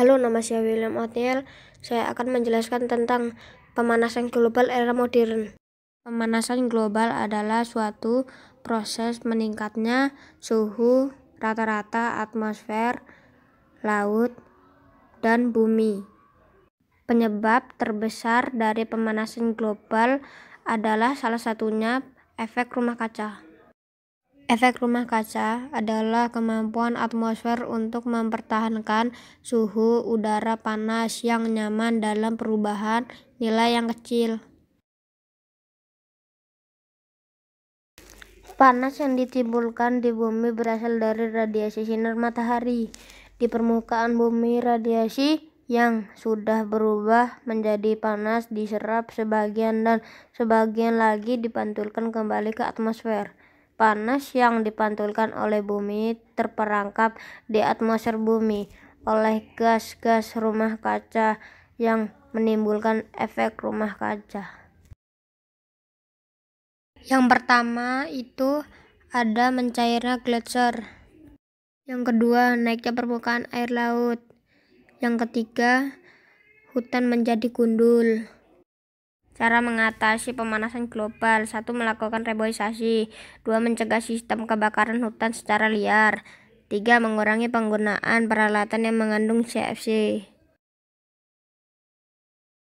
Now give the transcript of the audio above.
Halo, nama saya William O'Neill. Saya akan menjelaskan tentang pemanasan global era modern. Pemanasan global adalah suatu proses meningkatnya suhu rata-rata atmosfer, laut, dan bumi. Penyebab terbesar dari pemanasan global adalah salah satunya efek rumah kaca. Efek rumah kaca adalah kemampuan atmosfer untuk mempertahankan suhu udara panas yang nyaman dalam perubahan nilai yang kecil. Panas yang ditimbulkan di bumi berasal dari radiasi sinar matahari. Di permukaan bumi, radiasi yang sudah berubah menjadi panas diserap sebagian dan sebagian lagi dipantulkan kembali ke atmosfer panas yang dipantulkan oleh bumi terperangkap di atmosfer bumi oleh gas-gas rumah kaca yang menimbulkan efek rumah kaca. Yang pertama itu ada mencairnya gletser. Yang kedua, naiknya permukaan air laut. Yang ketiga, hutan menjadi gundul. Cara mengatasi pemanasan global. satu Melakukan reboisasi. dua Mencegah sistem kebakaran hutan secara liar. tiga Mengurangi penggunaan peralatan yang mengandung CFC.